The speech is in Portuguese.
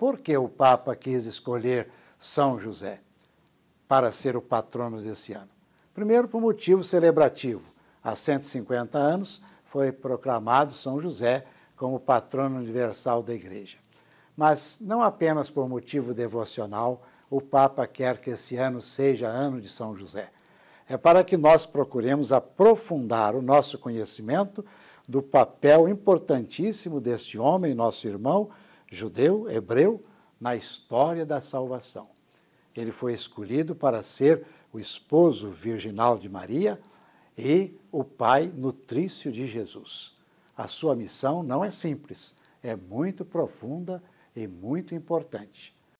Por que o Papa quis escolher São José para ser o patrono desse ano? Primeiro, por motivo celebrativo. Há 150 anos foi proclamado São José como patrono universal da Igreja. Mas não apenas por motivo devocional, o Papa quer que esse ano seja ano de São José. É para que nós procuremos aprofundar o nosso conhecimento do papel importantíssimo deste homem, nosso irmão, judeu, hebreu, na história da salvação. Ele foi escolhido para ser o esposo virginal de Maria e o pai nutrício de Jesus. A sua missão não é simples, é muito profunda e muito importante.